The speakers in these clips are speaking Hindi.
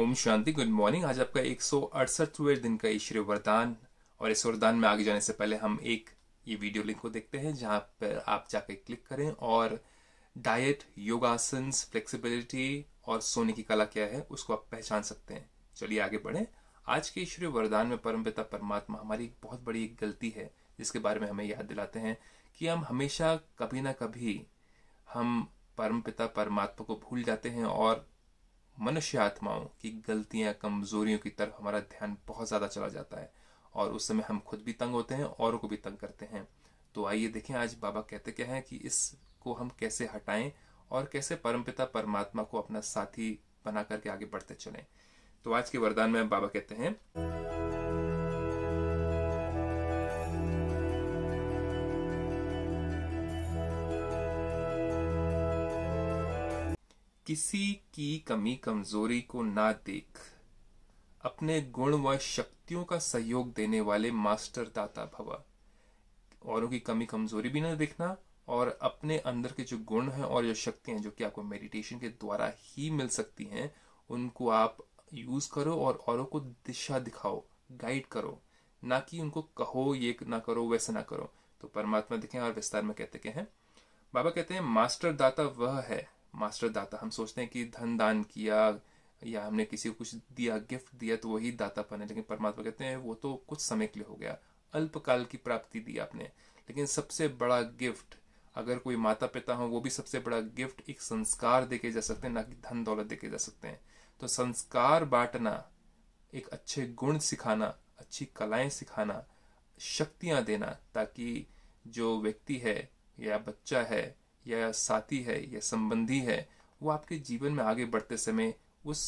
ओम शांति गुड मॉर्निंग आज आपका एक सौ अड़सठवें दिन का ईश्वर वरदान और इस वरदान में आगे जाने से पहले हम एक ये वीडियो लिंक को देखते हैं जहाँ पर आप जाकर क्लिक करें और डाइट योगासन फ्लेक्सिबिलिटी और सोने की कला क्या है उसको आप पहचान सकते हैं चलिए आगे बढ़े आज के ईश्वर वरदान में परमपिता परमात्मा हमारी एक बहुत बड़ी गलती है जिसके बारे में हमें याद दिलाते हैं कि हम हमेशा कभी ना कभी हम परमपिता परमात्मा को भूल जाते हैं और मनुष्य आत्माओं की गलतियां कमजोरियों की तरफ हमारा ध्यान बहुत ज़्यादा चला जाता है और उस समय हम खुद भी तंग होते हैं औरों को भी तंग करते हैं तो आइए देखें आज बाबा कहते क्या है कि इसको हम कैसे हटाएं और कैसे परमपिता परमात्मा को अपना साथी बना करके आगे बढ़ते चलें तो आज के वरदान में बाबा कहते हैं किसी की कमी कमजोरी को ना देख अपने गुण व शक्तियों का सहयोग देने वाले मास्टर दाता भवा औरों की कमी कमजोरी भी ना देखना और अपने अंदर के जो गुण हैं और जो शक्तियां जो कि आपको मेडिटेशन के द्वारा ही मिल सकती हैं उनको आप यूज करो और औरों को दिशा दिखाओ गाइड करो ना कि उनको कहो ये ना करो वैसे ना करो तो परमात्मा दिखे और विस्तार में कहते हैं बाबा कहते हैं मास्टर दाता वह है मास्टर दाता हम सोचते हैं कि धन दान किया या हमने किसी को कुछ दिया गिफ्ट दिया तो वही दातापन है लेकिन परमात्मा कहते हैं वो तो कुछ समय के लिए हो गया अल्पकाल की प्राप्ति दी आपने लेकिन सबसे बड़ा गिफ्ट अगर कोई माता पिता हो वो भी सबसे बड़ा गिफ्ट एक संस्कार देके जा सकते हैं ना कि धन दौलत देके जा सकते हैं तो संस्कार बांटना एक अच्छे गुण सिखाना अच्छी कलाएं सिखाना शक्तियां देना ताकि जो व्यक्ति है या बच्चा है या साथी है या संबंधी है वो आपके जीवन में आगे बढ़ते समय उस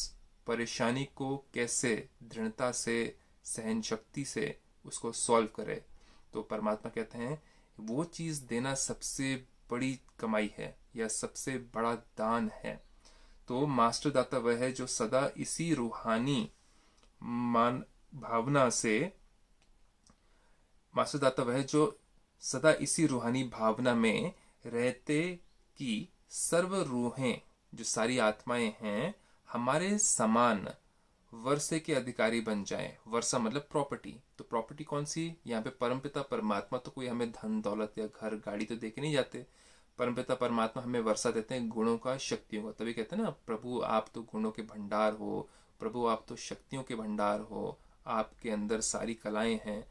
परेशानी को कैसे दृढ़ता से सहन शक्ति से उसको सॉल्व करे तो परमात्मा कहते हैं वो चीज़ देना सबसे बड़ी कमाई है या सबसे बड़ा दान है तो मास्टर दाता वह है जो सदा इसी रूहानी मान भावना से मास्टर दाता वह है जो सदा इसी रूहानी भावना में रहते कि सर्व रूहें जो सारी आत्माएं हैं हमारे समान वर्षे के अधिकारी बन जाएं वर्षा मतलब प्रॉपर्टी तो प्रॉपर्टी कौन सी यहाँ पे परमपिता परमात्मा तो कोई हमें धन दौलत या घर गाड़ी तो के नहीं जाते परमपिता परमात्मा हमें वर्षा देते हैं गुणों का शक्तियों का तभी कहते हैं ना प्रभु आप तो गुणों के भंडार हो प्रभु आप तो शक्तियों के भंडार हो आपके अंदर सारी कलाएं हैं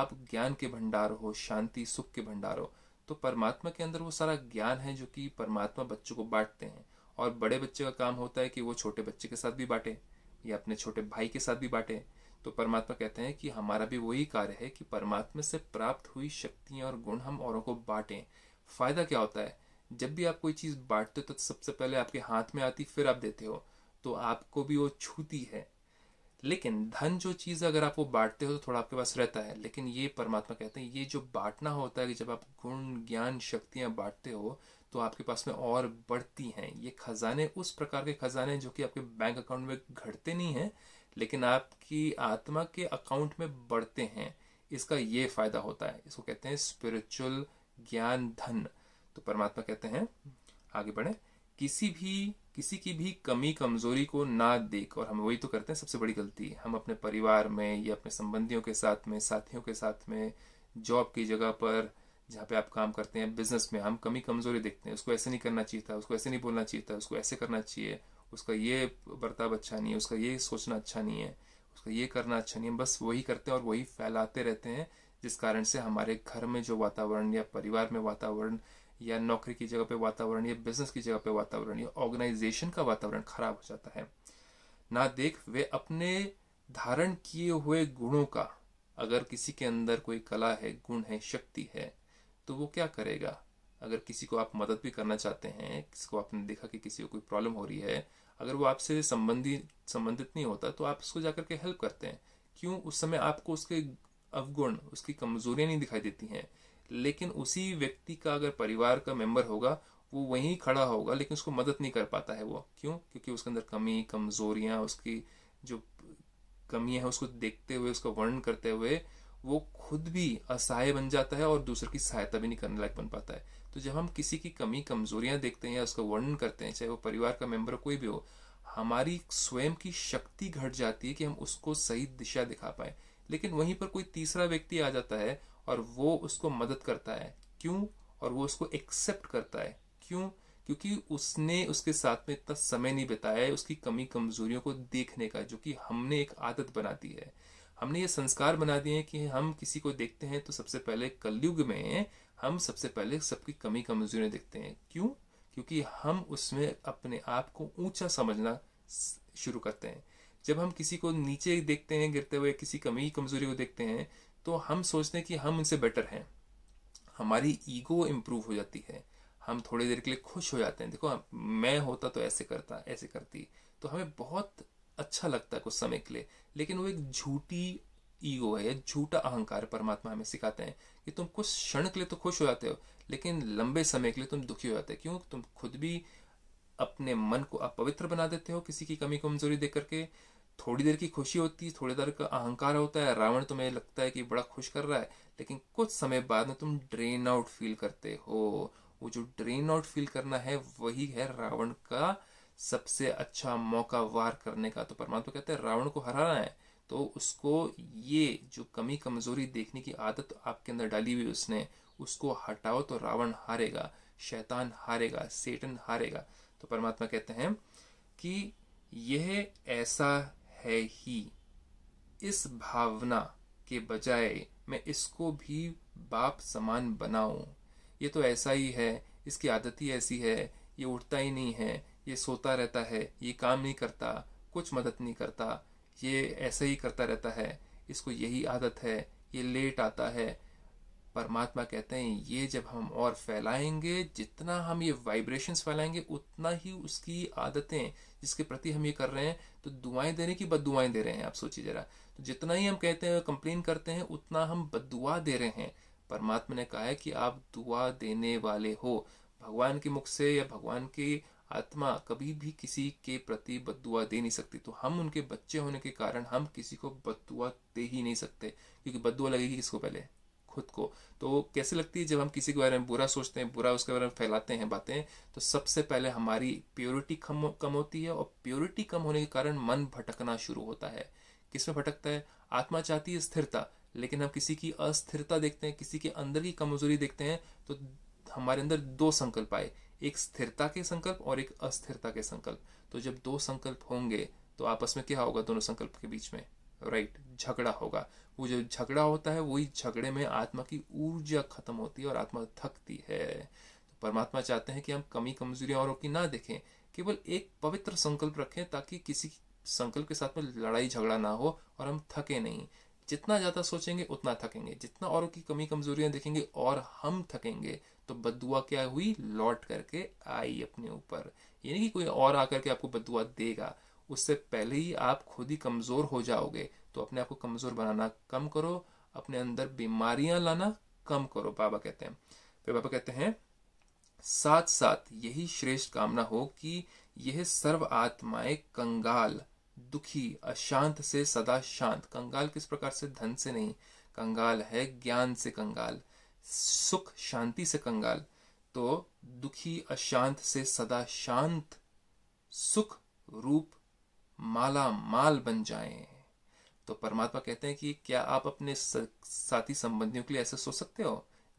आप ज्ञान के भंडार हो शांति सुख के भंडार हो तो परमात्मा के अंदर वो सारा ज्ञान है जो कि परमात्मा बच्चों को बांटते हैं और बड़े बच्चे का काम होता है कि वो छोटे बच्चे के साथ भी बांटे या अपने छोटे भाई के साथ भी बांटे तो परमात्मा कहते हैं कि हमारा भी वही कार्य है कि परमात्मा से प्राप्त हुई शक्तियां और गुण हम औरों को बांटें फायदा क्या होता है जब भी आप कोई चीज़ बांटते हो तो सबसे पहले आपके हाथ में आती फिर आप देते हो तो आपको भी वो छूती है लेकिन धन जो चीज़ अगर आप वो बांटते हो तो थोड़ा आपके पास रहता है लेकिन ये परमात्मा कहते हैं ये जो बांटना होता है कि जब आप गुण ज्ञान शक्तियां बांटते हो तो आपके पास में और बढ़ती हैं ये खजाने उस प्रकार के खजाने जो कि आपके बैंक अकाउंट में घटते नहीं हैं लेकिन आपकी आत्मा के अकाउंट में बढ़ते हैं इसका ये फायदा होता है इसको कहते हैं स्पिरिचुअल ज्ञान धन तो परमात्मा कहते हैं आगे बढ़े किसी भी किसी की भी कमी कमजोरी को ना देख और हम वही तो करते हैं सबसे बड़ी गलती हम अपने परिवार में या अपने संबंधियों के साथ में साथियों के साथ में जॉब की जगह पर जहाँ पे आप काम करते हैं बिजनेस में हम कमी कमजोरी देखते हैं उसको ऐसे नहीं करना चाहिए था उसको ऐसे नहीं बोलना चाहिए था उसको ऐसे करना चाहिए उसका ये बर्ताव अच्छा नहीं है उसका ये सोचना अच्छा नहीं है उसका ये करना अच्छा नहीं है बस वही करते हैं और वही फैलाते रहते हैं जिस कारण से हमारे घर में जो वातावरण या परिवार में वातावरण या नौकरी की जगह पे वातावरण या बिजनेस की जगह पे वातावरण या ऑर्गेनाइजेशन का वातावरण खराब हो जाता है ना देख वे अपने धारण किए हुए गुणों का अगर किसी के अंदर कोई कला है गुण है शक्ति है तो वो क्या करेगा अगर किसी को आप मदद भी करना चाहते हैं किसी को आपने देखा कि किसी को कोई प्रॉब्लम हो रही है अगर वो आपसे संबंधी संबंधित नहीं होता तो आप उसको जाकर के हेल्प करते हैं क्यों उस समय आपको उसके अवगुण उसकी कमजोरियां नहीं दिखाई देती हैं लेकिन उसी व्यक्ति का अगर परिवार का मेंबर होगा वो वहीं खड़ा होगा लेकिन उसको मदद नहीं कर पाता है वो क्यों क्योंकि उसके अंदर कमी कमजोरियां उसकी जो कमियां हैं उसको देखते हुए उसका वर्णन करते हुए वो खुद भी असहाय बन जाता है और दूसरे की सहायता भी नहीं करने लायक बन पाता है तो जब हम किसी की कमी कमजोरियां देखते हैं या उसका वर्णन करते हैं चाहे वो परिवार का मेंबर कोई भी हो हमारी स्वयं की शक्ति घट जाती है कि हम उसको सही दिशा दिखा पाए लेकिन वहीं पर कोई तीसरा व्यक्ति आ जाता है और वो उसको मदद करता है क्यों और वो उसको एक्सेप्ट करता है क्यों क्योंकि उसने उसके साथ में इतना समय नहीं बिताया है उसकी कमी कमजोरियों को देखने का जो कि हमने एक आदत बना दी है हमने ये संस्कार बना दिए हैं कि हम किसी को देखते हैं तो सबसे पहले कलयुग में हम सबसे पहले सबकी कमी कमजोरियां देखते हैं क्यों क्योंकि हम उसमें अपने आप को ऊंचा समझना शुरू करते हैं जब हम किसी को नीचे देखते हैं गिरते हुए किसी कमी कमजोरी को देखते हैं तो हम सोचते हैं कि हम उनसे बेटर हैं हमारी ईगो इम्प्रूव हो जाती है हम थोड़ी देर के लिए खुश हो जाते हैं देखो मैं होता तो ऐसे करता ऐसे करती तो हमें बहुत अच्छा लगता है कुछ समय के लिए लेकिन वो एक झूठी ईगो है या झूठा अहंकार परमात्मा हमें सिखाते हैं कि तुम कुछ क्षण के लिए तो खुश हो जाते हो लेकिन लंबे समय के लिए तुम दुखी हो जाते हो क्यों तुम खुद भी अपने मन को अपवित्र बना देते हो किसी की कमी कमजोरी देख करके थोड़ी देर की खुशी होती है थोड़ी देर का अहंकार होता है रावण तुम्हें लगता है कि बड़ा खुश कर रहा है लेकिन कुछ समय बाद में तुम ड्रेन आउट फील करते हो वो जो ड्रेन आउट फील करना है वही है रावण का सबसे अच्छा मौका वार करने का तो परमात्मा कहते हैं रावण को हराना है तो उसको ये जो कमी कमजोरी देखने की आदत आपके अंदर डाली हुई उसने उसको हटाओ तो रावण हारेगा शैतान हारेगा सेटन हारेगा तो परमात्मा कहते हैं कि यह ऐसा है ही इस भावना के बजाय मैं इसको भी बाप समान बनाऊं ये तो ऐसा ही है इसकी आदत ही ऐसी है ये उठता ही नहीं है ये सोता रहता है ये काम नहीं करता कुछ मदद नहीं करता ये ऐसा ही करता रहता है इसको यही आदत है ये लेट आता है परमात्मा कहते हैं ये जब हम और फैलाएंगे जितना हम ये वाइब्रेशंस फैलाएंगे उतना ही उसकी आदतें जिसके प्रति हम ये कर रहे हैं तो दुआएं देने की बदुआएं दे रहे हैं आप सोचिए जरा तो जितना ही हम कहते हैं कंप्लेन करते हैं उतना हम बदुआ दे रहे हैं परमात्मा ने कहा है कि आप दुआ देने वाले हो भगवान के मुख से या भगवान की आत्मा कभी भी किसी के प्रति बदुआ दे नहीं सकती तो हम उनके बच्चे होने के कारण हम किसी को बदुआ दे ही नहीं सकते क्योंकि बदुआ लगेगी किसको पहले खुद को तो कैसे लगती है जब हम किसी के बारे में बुरा सोचते हैं बुरा उसके बारे में फैलाते हैं बातें तो सबसे पहले हमारी प्योरिटी कम कम होती है और प्योरिटी कम होने के कारण मन भटकना शुरू होता है किस में भटकता है आत्मा चाहती है स्थिरता लेकिन हम किसी की अस्थिरता देखते हैं किसी के अंदर की कमजोरी देखते हैं तो हमारे अंदर दो संकल्प आए एक स्थिरता के संकल्प और एक अस्थिरता के संकल्प तो जब दो संकल्प होंगे तो आपस में क्या होगा दोनों संकल्प के बीच में राइट झगड़ा होगा वो जो झगड़ा होता है वही झगड़े में आत्मा की ऊर्जा खत्म होती है और आत्मा थकती है तो परमात्मा चाहते हैं कि हम कमी कमजोरियां औरों की ना देखें केवल एक पवित्र संकल्प रखें ताकि किसी संकल्प के साथ में लड़ाई झगड़ा ना हो और हम थके नहीं जितना ज़्यादा सोचेंगे उतना थकेंगे जितना औरों की कमी कमजोरियां देखेंगे और हम थकेंगे तो बदुआ क्या हुई लौट करके आई अपने ऊपर यानी कि कोई और आकर के आपको बदुआ देगा उससे पहले ही आप खुद ही कमज़ोर हो जाओगे तो अपने आप को कमज़ोर बनाना कम करो अपने अंदर बीमारियां लाना कम करो बाबा कहते हैं फिर बाबा कहते हैं साथ साथ यही श्रेष्ठ कामना हो कि यह सर्व आत्माएं कंगाल दुखी अशांत से सदा शांत कंगाल किस प्रकार से धन से नहीं कंगाल है ज्ञान से कंगाल सुख शांति से कंगाल तो दुखी अशांत से सदा शांत सुख रूप माला माल बन जाएं तो परमात्मा कहते हैं कि क्या आप अपने साथी संबंधियों के लिए ऐसे सोच सकते हो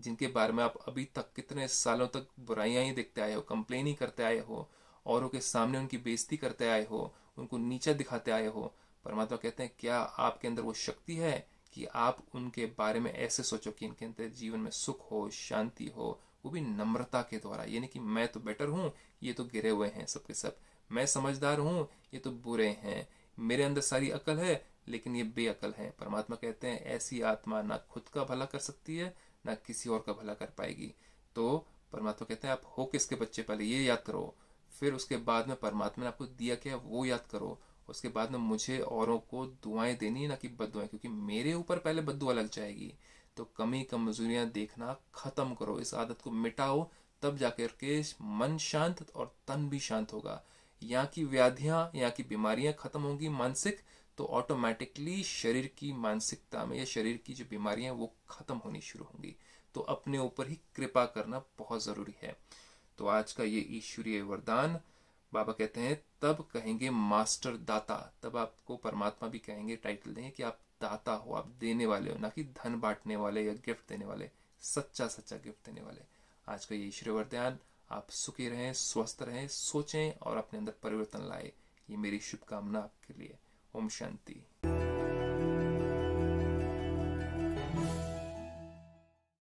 जिनके बारे में आप अभी तक कितने सालों तक बुराइयां ही देखते आए हो कंप्लेन ही करते आए हो औरों के सामने उनकी बेइज्जती करते आए हो उनको नीचा दिखाते आए हो परमात्मा कहते हैं क्या आपके अंदर वो शक्ति है कि आप उनके बारे में ऐसे सोचो कि इनके अंदर जीवन में सुख हो शांति हो वो भी नम्रता के द्वारा यानी कि मैं तो बेटर हूँ ये तो गिरे हुए हैं सबके सब मैं समझदार हूँ ये तो बुरे हैं मेरे अंदर सारी अकल है लेकिन ये बेअकल है परमात्मा कहते हैं ऐसी आत्मा ना खुद का भला कर सकती है ना किसी और का भला कर पाएगी तो परमात्मा कहते हैं आप हो किसके बच्चे पहले ये याद करो फिर उसके बाद में परमात्मा ने आपको दिया क्या वो याद करो उसके बाद में मुझे औरों को दुआएं देनी ना कि बद दुआएं क्योंकि मेरे ऊपर पहले बद दुआ लग जाएगी तो कमी कमजोरियां देखना खत्म करो इस आदत को मिटाओ तब जाकर के मन शांत और तन भी शांत होगा यहाँ की व्याधियां यहाँ की बीमारियां खत्म होंगी मानसिक तो ऑटोमेटिकली शरीर की मानसिकता में या शरीर की जो बीमारियां वो खत्म होनी शुरू होंगी तो अपने ऊपर ही कृपा करना बहुत ज़रूरी है तो आज का ये ईश्वरीय वरदान बाबा कहते हैं तब कहेंगे मास्टर दाता तब आपको परमात्मा भी कहेंगे टाइटल देंगे कि आप दाता हो आप देने वाले हो ना कि धन बांटने वाले या गिफ्ट देने वाले सच्चा सच्चा गिफ्ट देने वाले आज का ये ईश्वरीय वरदान आप सुखी रहें स्वस्थ रहें सोचें और अपने अंदर परिवर्तन लाए ये मेरी शुभकामना आपके लिए ओम शांति